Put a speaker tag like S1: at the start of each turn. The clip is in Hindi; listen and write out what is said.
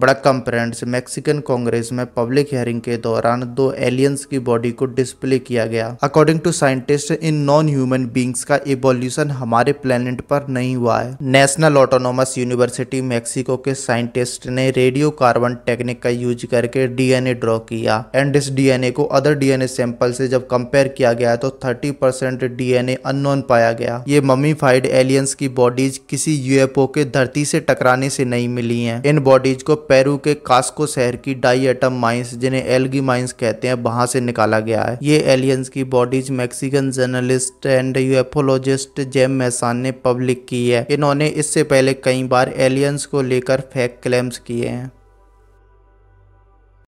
S1: बड़क्कम पेरेंट्स मैक्सिकन कांग्रेस में पब्लिक हियरिंग के दौरान दो एलियंस की बॉडी को डिस्प्ले किया गया according to scientist in non human beings का इवोल्यूशन हमारे प्लेनेट पर नहीं हुआ है नेशनल ऑटोनोमस यूनिवर्सिटी मैक्सिको के साइंटिस्ट ने रेडियो कार्बन टेक्निक का यूज करके डीएनए ड्रॉ किया एंड इस डीएनए को अदर डीएनए सैंपल से जब कंपेयर किया गया तो थर्टी परसेंट डीएनए अननोन पाया गया ये मम्मीफाइड एलियंस की बॉडीज किसी यूएफओ के धरती से टकराने से नहीं मिली है इन बॉडीज को पेरू के कास्को शहर की डाई एटम माइंस जिन्हें एलगी माइंस कहते हैं वहां से निकाला गया है ये एलियंस की bodies Mexican journalist and ufologist Jaime Maussan ने पब्लिक की है इन्होंने इससे पहले कई बार एलियंस को लेकर फैक्ट क्लेम्स किए हैं